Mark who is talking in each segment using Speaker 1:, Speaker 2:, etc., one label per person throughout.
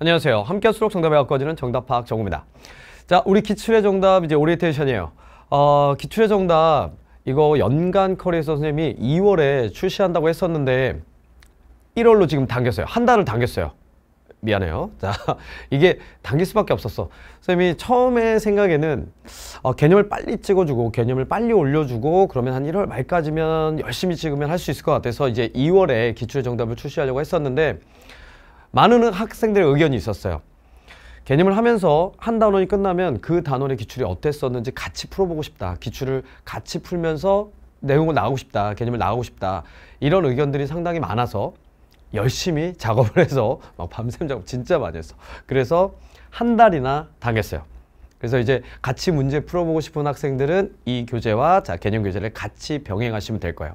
Speaker 1: 안녕하세요. 함께 수록 정답의 앞거지는 정답 파악 정우입니다. 자, 우리 기출의 정답 이제 오리엔테이션이에요. 어, 기출의 정답 이거 연간 커리에서 선생님이 2월에 출시한다고 했었는데 1월로 지금 당겼어요. 한 달을 당겼어요. 미안해요. 자, 이게 당길 수밖에 없었어. 선생님이 처음에 생각에는 어, 개념을 빨리 찍어주고 개념을 빨리 올려주고 그러면 한 1월 말까지면 열심히 찍으면 할 수 있을 것 같아서 이제 2월에 기출의 정답을 출시하려고 했었는데 많은 학생들의 의견이 있었어요. 개념을 하면서 한 단원이 끝나면 그 단원의 기출이 어땠었는지 같이 풀어보고 싶다. 기출을 같이 풀면서 내용을 나가고 싶다. 개념을 나가고 싶다. 이런 의견들이 상당히 많아서 열심히 작업을 해서 막 밤샘 작업 진짜 많이 했어. 그래서 한 달이나 당했어요. 그래서 이제 같이 문제 풀어보고 싶은 학생들은 이 교재와 자 개념 교재를 같이 병행하시면 될 거예요.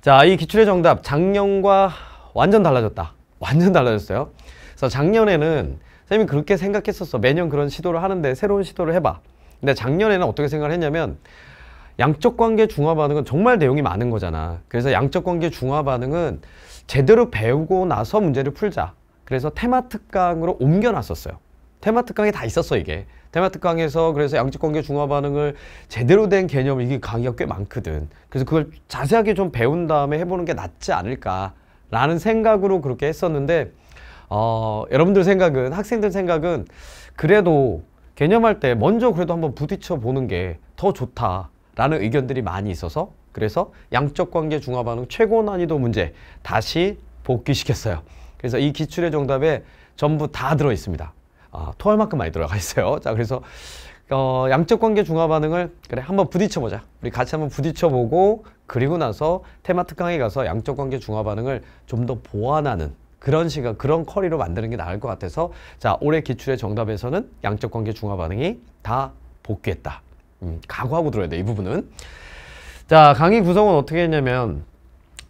Speaker 1: 자, 이 기출의 정답 작년과 완전 달라졌다. 완전 달라졌어요. 그래서 작년에는 선생님이 그렇게 생각했었어. 매년 그런 시도를 하는데 새로운 시도를 해봐. 근데 작년에는 어떻게 생각을 했냐면 양적 관계 중화 반응은 정말 내용이 많은 거잖아. 그래서 양적 관계 중화 반응은 제대로 배우고 나서 문제를 풀자. 그래서 테마 특강으로 옮겨놨었어요. 테마 특강에 다 있었어 이게. 테마 특강에서 그래서 양적 관계 중화 반응을 제대로 된 개념 이게 강의가 꽤 많거든. 그래서 그걸 자세하게 좀 배운 다음에 해보는 게 낫지 않을까. 라는 생각으로 그렇게 했었는데 어, 여러분들 생각은 학생들 생각은 그래도 개념할 때 먼저 그래도 한번 부딪혀 보는 게 더 좋다라는 의견들이 많이 있어서 그래서 양적 관계 중화 반응 최고 난이도 문제 다시 복귀시켰어요. 그래서 이 기출의 정답에 전부 다 들어 있습니다. 아, 토할 만큼 많이 들어가 있어요. 자, 그래서 어, 양적 관계 중화 반응을 그래 한번 부딪혀 보자. 우리 같이 한번 부딪혀 보고 그리고 나서 테마 특강에 가서 양적 관계 중화 반응을 좀 더 보완하는 그런 시각 그런 커리로 만드는 게 나을 것 같아서 자 올해 기출의 정답에서는 양적 관계 중화 반응이 다 복귀했다. 음, 각오하고 들어야 돼 이 부분은. 자 강의 구성은 어떻게 했냐면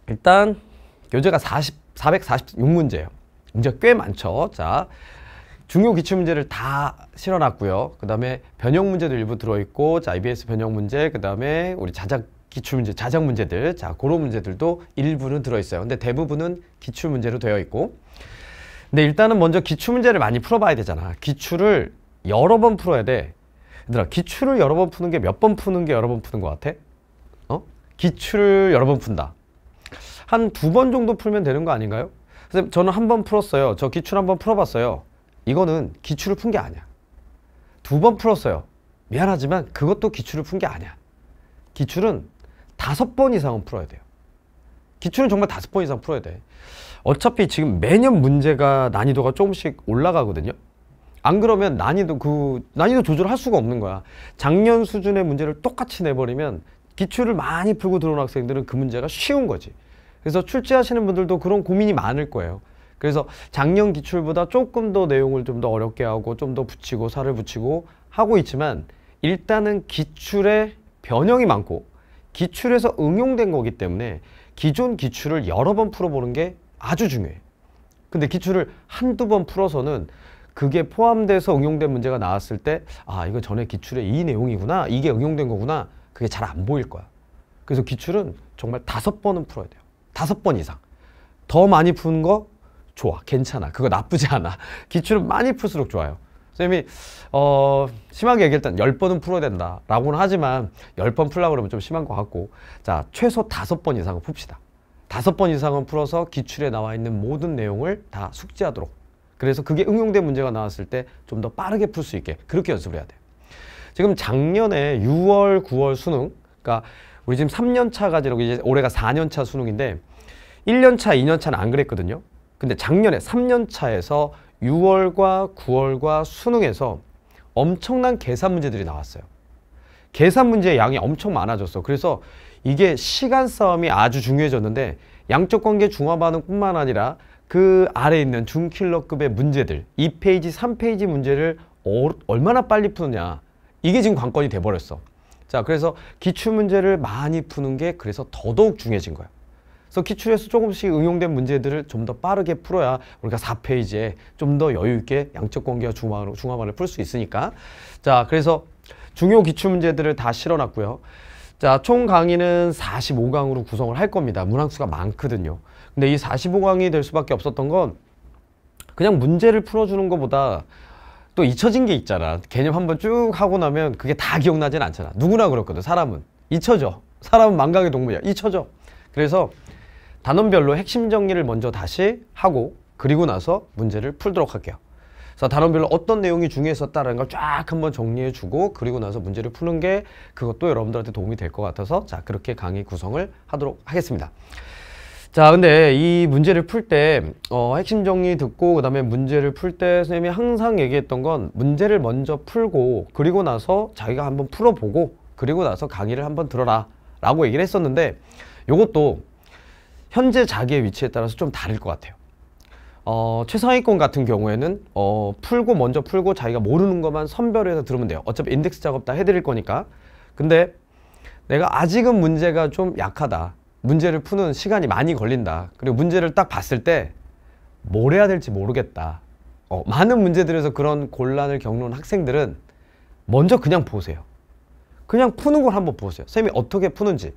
Speaker 1: 일단 교재가 40 446문제예요. 문제 꽤 많죠. 자 중요 기출 문제를 다 실어놨고요. 그 다음에 변형 문제도 일부 들어있고, 자, IBS 변형 문제, 그 다음에 우리 자작 기출 문제, 자작 문제들, 자, 그런 문제들도 일부는 들어있어요. 근데 대부분은 기출 문제로 되어 있고. 근데 일단은 먼저 기출 문제를 많이 풀어봐야 되잖아. 기출을 여러 번 풀어야 돼. 얘들아, 기출을 여러 번 푸는 게 몇 번 푸는 게 여러 번 푸는 것 같아? 어? 기출을 여러 번 푼다. 한 두 번 정도 풀면 되는 거 아닌가요? 선생님, 저는 한 번 풀었어요. 저 기출 한 번 풀어봤어요. 이거는 기출을 푼 게 아니야. 두 번 풀었어요. 미안하지만 그것도 기출을 푼 게 아니야. 기출은 다섯 번 이상은 풀어야 돼요. 기출은 정말 다섯 번 이상 풀어야 돼. 어차피 지금 매년 문제가 난이도가 조금씩 올라가거든요. 안 그러면 난이도 그 난이도 조절할 수가 없는 거야. 작년 수준의 문제를 똑같이 내버리면 기출을 많이 풀고 들어온 학생들은 그 문제가 쉬운 거지. 그래서 출제하시는 분들도 그런 고민이 많을 거예요. 그래서 작년 기출보다 조금 더 내용을 좀 더 어렵게 하고 좀 더 붙이고 살을 붙이고 하고 있지만 일단은 기출의 변형이 많고 기출에서 응용된 거기 때문에 기존 기출을 여러 번 풀어보는 게 아주 중요해. 요 근데 기출을 한두 번 풀어서는 그게 포함돼서 응용된 문제가 나왔을 때 아, 이거 전에 기출의 이 내용이구나. 이게 응용된 거구나. 그게 잘 안 보일 거야. 그래서 기출은 정말 다섯 번은 풀어야 돼요. 다섯 번 이상. 더 많이 푸는 거 좋아 괜찮아 그거 나쁘지 않아 기출은 많이 풀수록 좋아요 선생님이어 심하게 얘기했던 10번은 풀어야 된다 라고는 하지만 10번 풀라고 그러면 좀 심한 것 같고 자 최소 5번 이상은 풉시다 5번 이상은 풀어서 기출에 나와 있는 모든 내용을 다 숙지하도록 그래서 그게 응용된 문제가 나왔을 때 좀 더 빠르게 풀 수 있게 그렇게 연습을 해야 돼요 지금 작년에 6월 9월 수능 그러니까 우리 지금 3년 차가 지나고 이제 올해가 4년 차 수능인데 1년 차 2년 차는 안 그랬거든요 근데 작년에 3년 차에서 6월과 9월과 수능에서 엄청난 계산 문제들이 나왔어요. 계산 문제의 양이 엄청 많아졌어. 그래서 이게 시간 싸움이 아주 중요해졌는데 양적 관계 중화반응 뿐만 아니라 그 아래 에 있는 중킬러급의 문제들 2페이지, 3페이지 문제를 어, 얼마나 빨리 푸느냐 이게 지금 관건이 돼버렸어. 자 그래서 기출문제를 많이 푸는 게 그래서 더더욱 중요해진 거야. 그래서 기출에서 조금씩 응용된 문제들을 좀 더 빠르게 풀어야 우리가 4페이지에 좀 더 여유 있게 양적 공개와 중화로, 중화만을 풀 수 있으니까 자 그래서 중요 기출 문제들을 다 실어놨고요. 자, 총 강의는 45강으로 구성을 할 겁니다. 문항수가 많거든요. 근데 이 45강이 될 수밖에 없었던 건 그냥 문제를 풀어주는 것보다 또 잊혀진 게 있잖아. 개념 한번 쭉 하고 나면 그게 다 기억나진 않잖아. 누구나 그렇거든, 사람은. 잊혀져. 사람은 망각의 동물이야. 잊혀져. 그래서 단원별로 핵심 정리를 먼저 다시 하고 그리고 나서 문제를 풀도록 할게요. 그래서 단원별로 어떤 내용이 중요했었다라는 걸 쫙 한번 정리해주고 그리고 나서 문제를 푸는 게 그것도 여러분들한테 도움이 될 것 같아서 자 그렇게 강의 구성을 하도록 하겠습니다. 자 근데 이 문제를 풀때 어, 핵심 정리 듣고 그 다음에 문제를 풀 때 선생님이 항상 얘기했던 건 문제를 먼저 풀고 그리고 나서 자기가 한번 풀어보고 그리고 나서 강의를 한번 들어라 라고 얘기를 했었는데 요것도 현재 자기의 위치에 따라서 좀 다를 것 같아요. 어, 최상위권 같은 경우에는 어, 풀고 먼저 풀고 자기가 모르는 것만 선별해서 들으면 돼요. 어차피 인덱스 작업 다 해드릴 거니까. 근데 내가 아직은 문제가 좀 약하다. 문제를 푸는 시간이 많이 걸린다. 그리고 문제를 딱 봤을 때 뭘 해야 될지 모르겠다. 어, 많은 문제들에서 그런 곤란을 겪는 학생들은 먼저 그냥 보세요. 그냥 푸는 걸 한번 보세요. 선생님이 어떻게 푸는지.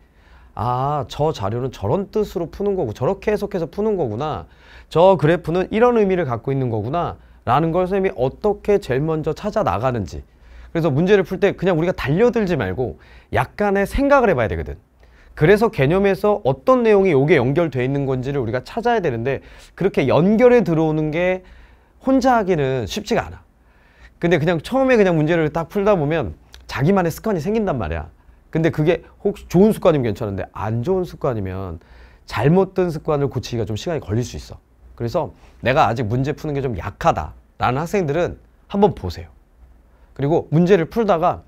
Speaker 1: 아, 저 자료는 저런 뜻으로 푸는 거고 저렇게 해석해서 푸는 거구나. 저 그래프는 이런 의미를 갖고 있는 거구나. 라는 걸 선생님이 어떻게 제일 먼저 찾아 나가는지. 그래서 문제를 풀 때 그냥 우리가 달려들지 말고 약간의 생각을 해봐야 되거든. 그래서 개념에서 어떤 내용이 요게 연결돼 있는 건지를 우리가 찾아야 되는데 그렇게 연결해 들어오는 게 혼자 하기는 쉽지가 않아. 근데 그냥 처음에 그냥 문제를 딱 풀다 보면 자기만의 습관이 생긴단 말이야. 근데 그게 혹시 좋은 습관이면 괜찮은데 안 좋은 습관이면 잘못된 습관을 고치기가 좀 시간이 걸릴 수 있어. 그래서 내가 아직 문제 푸는 게 좀 약하다라는 학생들은 한번 보세요. 그리고 문제를 풀다가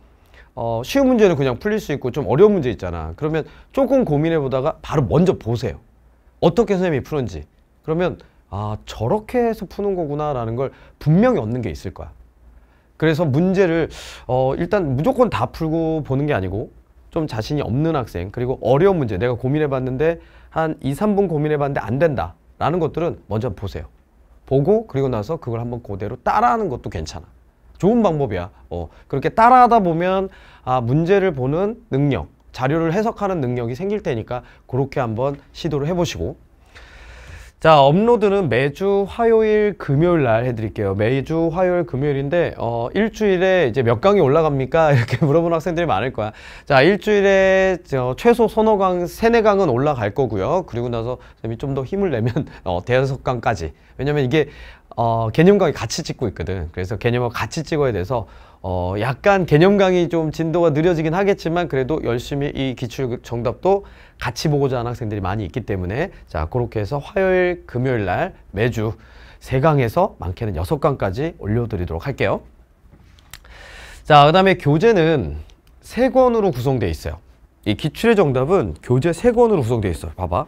Speaker 1: 어, 쉬운 문제는 그냥 풀릴 수 있고 좀 어려운 문제 있잖아. 그러면 조금 고민해 보다가 바로 먼저 보세요. 어떻게 선생님이 푸는지. 그러면 아 저렇게 해서 푸는 거구나라는 걸 분명히 얻는 게 있을 거야. 그래서 문제를 어, 일단 무조건 다 풀고 보는 게 아니고 좀 자신이 없는 학생 그리고 어려운 문제 내가 고민해 봤는데 한 2, 3분 고민해 봤는데 안 된다 라는 것들은 먼저 보세요 보고 그리고 나서 그걸 한번 그대로 따라하는 것도 괜찮아 좋은 방법이야 어, 그렇게 따라하다 보면 아, 문제를 보는 능력 자료를 해석하는 능력이 생길 테니까 그렇게 한번 시도를 해보시고 자 업로드는 매주 화요일 금요일 날 해드릴게요 매주 화요일 금요일인데 어 일주일에 이제 몇 강이 올라갑니까 이렇게 물어보는 학생들이 많을 거야 자 일주일에 저 최소 서너 강 세네 강은 올라갈 거고요 그리고 나서 좀 더 힘을 내면 어 대여섯 강까지 왜냐면 이게 어, 개념 강의 같이 찍고 있거든. 그래서 개념을 같이 찍어야 돼서 어, 약간 개념 강의 좀 진도가 느려지긴 하겠지만 그래도 열심히 이 기출 정답도 같이 보고자 하는 학생들이 많이 있기 때문에 자 그렇게 해서 화요일, 금요일 날 매주 세강에서 많게는 여섯 강까지 올려드리도록 할게요. 자, 그 다음에 교재는 세권으로 구성되어 있어요. 이 기출의 정답은 교재 세권으로 구성되어 있어요. 봐봐.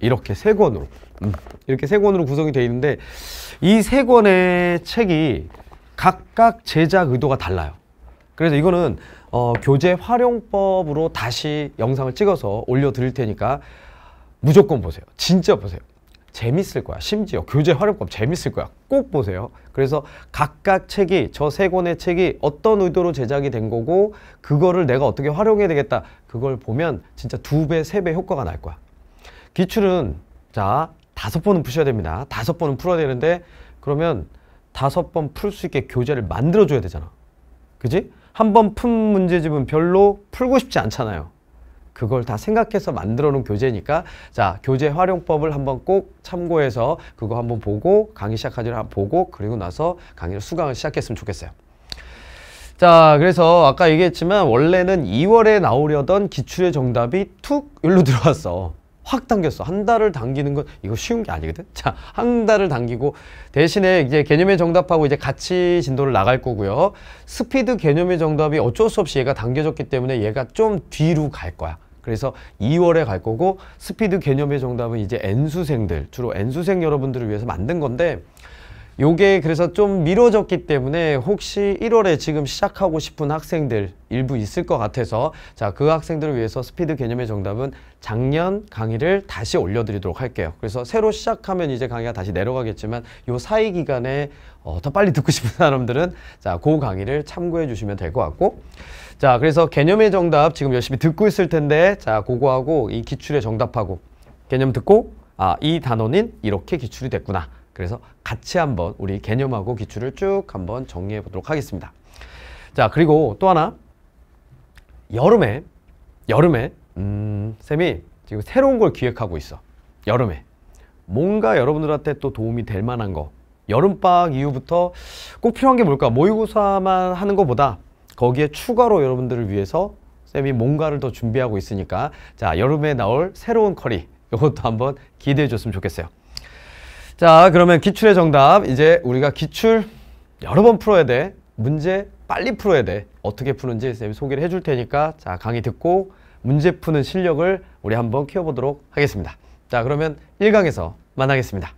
Speaker 1: 이렇게 세 권으로 음, 이렇게 세 권으로 구성이 되어 있는데 이 세 권의 책이 각각 제작 의도가 달라요. 그래서 이거는 어, 교재 활용법으로 다시 영상을 찍어서 올려드릴 테니까 무조건 보세요. 진짜 보세요. 재밌을 거야. 심지어 교재 활용법 재밌을 거야. 꼭 보세요. 그래서 각각 책이 저 세 권의 책이 어떤 의도로 제작이 된 거고 그거를 내가 어떻게 활용해야 되겠다. 그걸 보면 진짜 두 배, 세 배 효과가 날 거야. 기출은 자 다섯 번은 푸셔야 됩니다. 다섯 번은 풀어야 되는데 그러면 다섯 번 풀 수 있게 교재를 만들어줘야 되잖아. 그지? 한 번 푼 문제집은 별로 풀고 싶지 않잖아요. 그걸 다 생각해서 만들어 놓은 교재니까 자 교재 활용법을 한 번 꼭 참고해서 그거 한 번 보고 강의 시작하기를 보고 그리고 나서 강의를 수강을 시작했으면 좋겠어요. 자 그래서 아까 얘기했지만 원래는 2월에 나오려던 기출의 정답이 툭 일로 들어왔어. 확 당겼어. 한 달을 당기는 건 이거 쉬운 게 아니거든. 자, 한 달을 당기고 대신에 이제 개념의 정답하고 이제 같이 진도를 나갈 거고요. 스피드 개념의 정답이 어쩔 수 없이 얘가 당겨졌기 때문에 얘가 좀 뒤로 갈 거야. 그래서 2월에 갈 거고 스피드 개념의 정답은 이제 N수생들, 주로 N수생 여러분들을 위해서 만든 건데 요게 그래서 좀 미뤄졌기 때문에 혹시 1월에 지금 시작하고 싶은 학생들 일부 있을 것 같아서 자 그 학생들을 위해서 스피드 개념의 정답은 작년 강의를 다시 올려드리도록 할게요. 그래서 새로 시작하면 이제 강의가 다시 내려가겠지만 요 사이 기간에 어, 더 빨리 듣고 싶은 사람들은 자그 강의를 참고해 주시면 될 것 같고 자 그래서 개념의 정답 지금 열심히 듣고 있을 텐데 자 그거하고 이 기출의 정답하고 개념 듣고 아 이 단어는 이렇게 기출이 됐구나 그래서 같이 한번 우리 개념하고 기출을 쭉 한번 정리해 보도록 하겠습니다. 자 그리고 또 하나 여름에 여름에 음, 쌤이 지금 새로운 걸 기획하고 있어. 여름에 뭔가 여러분들한테 또 도움이 될 만한 거 여름방학 이후부터 꼭 필요한 게 뭘까? 모의고사만 하는 것보다 거기에 추가로 여러분들을 위해서 쌤이 뭔가를 더 준비하고 있으니까 자 여름에 나올 새로운 커리 이것도 한번 기대해 줬으면 좋겠어요. 자 그러면 기출의 정답 이제 우리가 기출 여러 번 풀어야 돼 문제 빨리 풀어야 돼 어떻게 푸는지 선생님이 소개를 해줄 테니까 자 강의 듣고 문제 푸는 실력을 우리 한번 키워보도록 하겠습니다 자 그러면 1강에서 만나겠습니다